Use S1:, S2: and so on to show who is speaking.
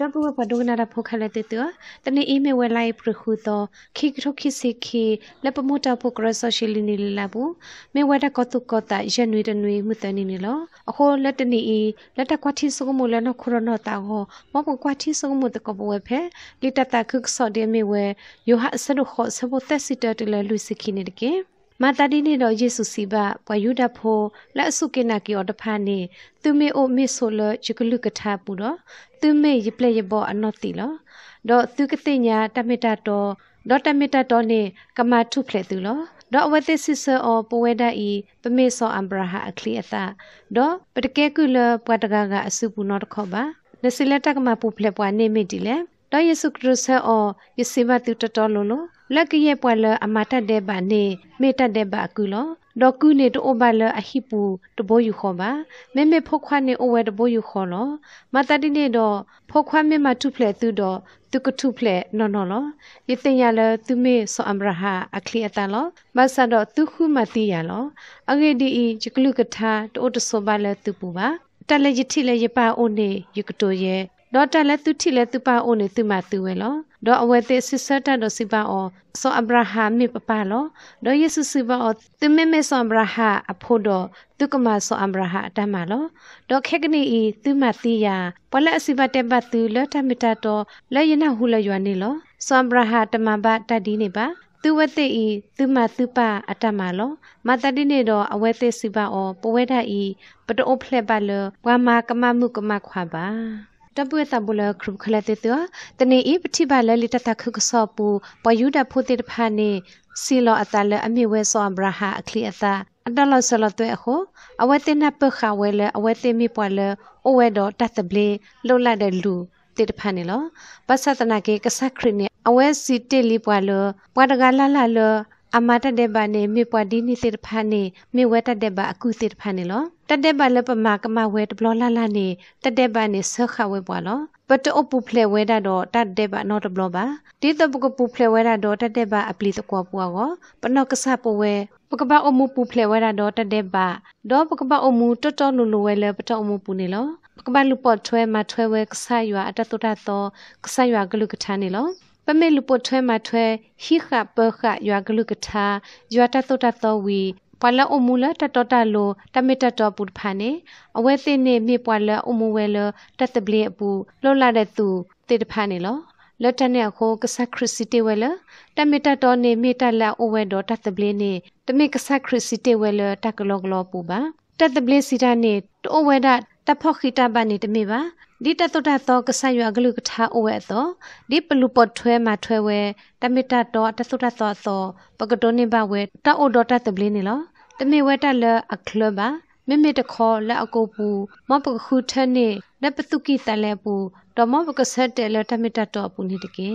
S1: တပူပဒုနာရဖိုခလက်တေတတနေအီမေဝလိုက်ပရခုတော့ခိခရခိစီခိလက်ပမတာဖိုကရဆိုရှယ်လီနီလလာဘူးမေဝဒကတုကတရနွေတနွေမှုတနေနေလောအခိုလက်တနေအီလက်တကွာတိစုကမှုလနခရနတာဟောမပကွာတိစုကမှုတကဘဝဖဲလီတတခုဆော့ဒီမေဝယိုဟာဆဒုခောဆဘသက်စီတတလလူစခိနေတကေမာတာဒီနေတော့ယေစုစီဘပဝယုဒဖိုလက်အစုကိနာကီော်တဖာနေသူမေအိုမေဆိုလယကလူကထာပူတော့သူမေယပလေယဘောအနော့တီလောတော့သူကတိညာတမီတာတော့တော့တမီတာတော့နေကမာထုဖလေသူလောတော့အဝတိစစ်ဆောပဝေဒာဤပမေဆောအံဘရာဟာအခလီအတာတော့ပတကဲကုလပတကကအစုပူနောတခောပါနစီလက်တကမပူဖလေပွားနေမိတီလေတော့ယေစုခရစ်ဆောယစီမတူတတော်လုံးလုံးလက်ကရဲ့ပွဲလအမတတ်တဲ့ဘာနေမေတတ်တဲ့ဘာကူလောဒေါကူနေတိုဘလအဟိပူတဘိုယူခောပါမေမေဖောက်ခွနေအဝဲတဘိုယူခောလောမတတိနေတော့ဖောက်ခွမေမထုဖလက်သူတော့သူကထုဖလက်နော်နော်လောယသိရလသူမေဆောအမရဟာအခလီအတလောမဆန်တော့သူခုမတိရလောအဂေဒီအီဂျကလူကထာတိုတဆောဘလသူပူပါတလည်းယတိလည်းယပါအိုနေယကတိုရဲ့ဒေါ်တာလက်သူထိလက်သူပါအိုနေသူမသူဝဲလောဒေါ်အဝဲတဲ့ဆစ်ဆတ်တာဒေါ်စီပါအောဆောအဗရာဟမ်မိပပါလောဒေါ်ယေဆုစီပါအောသူမဲမဲဆောအဗရာဟအဖို့ဒေါ်သူကမဆောအဗရာဟအတမလောဒေါ်ခက်ကနီဤသူမတိယာပလက်အစီပါတက်ပတ်သူလက်ထမီတာတော်လက်ရနဟုလရွာနေလောဆောအဗရာဟတမဘတတ်ဒီနေပါ သူဝတိဤသူမသူပအတမလောမတတိနေတော့အဝဲသိစီပါအောပဝဲဒဤပတောဖလက်ပါလောဝါမကမမှုကမခွာပါတပွေတဘလခရုခလတေတတနေဤပတိပါလလိတတခုကစောပူပယုဒဖုတိတဖာနေစီလောအတလအမိဝဲစောအဗရာဟာအခလီအသာအတလဆလတွေအခုအဝဲတင်နပခဝဲလအဝဲတင်မိပွာလအဝဲတော့တတ်တပလေလှုပ်လိုက်တဲ့လူတေတဖန်နေလောပသတနာကေကဆခရနေအဝဲစီတေလီပွာလပွာတကလာလာလအမတတဲ့ဘာနေမေပွားဒီနိစစ်ဖာနေမေဝဲတတဲ့ဘာအခုစစ်ဖာနေလောတတဲ့ဘာလပမာကမဝဲတဘလလာလာနေတတဲ့ဘာနေဆခဝဲပွားလောပတောပူဖလေဝဲတာတော့တတဲ့ဘာနော်တဘလပါဒီတပကပူဖလေဝဲတာတော့တတဲ့ဘာအပလီစကွာပွားကောပနော့ကဆပဝဲပကပအမှုပူဖလေဝဲတာတော့တတဲ့ဘာတော့ပကပအမှုတတော်လူလူဝဲလဲပတောအမှုပူနေလောပကပလူပေါ်ထွဲမှာထွဲဝဲကဆရွာအတတတတော်ကဆရွာဂလူကထာနေလောပမေလူပိုထွဲမထွဲရှိခပခရွာဂလူကထာရွာတတတတော်ဝီပလအမူလတတတလိုတမေတတော်ပူဖာနေအဝဲသိနေမြေပွာလအမူဝဲလတတပလီအပူလောလာတဲ့သူတေတဖာနေလောလတ်တနဲ့ခိုကဆခရစီတေဝဲလတမေတတော်နေမေတလာအဝဲတော်တတပလီနေတမေကဆခရစီတေဝဲလတကလောကလောပူပါတတပလီစီတာနေတိုဝဲဒတဖောက်ခိတပါနေတမေပါဒီတတတသောကဆရွာဂလူကထာအိုဝဲသောဒီပလူပတ်ထွဲမှာထွဲဝဲတမေတတော်တသုတသောသောပကတိုနေပါဝဲတအိုဒတတပလင်းနေလောတမေဝဲတလအခလပါမေမေတခေါ်လက်အကုပ်ပူမပကခုထက်နေလက်ပသူကိတလဲပူတော်မပကဆက်တဲလက်တမေတတော်ပူနေတကေ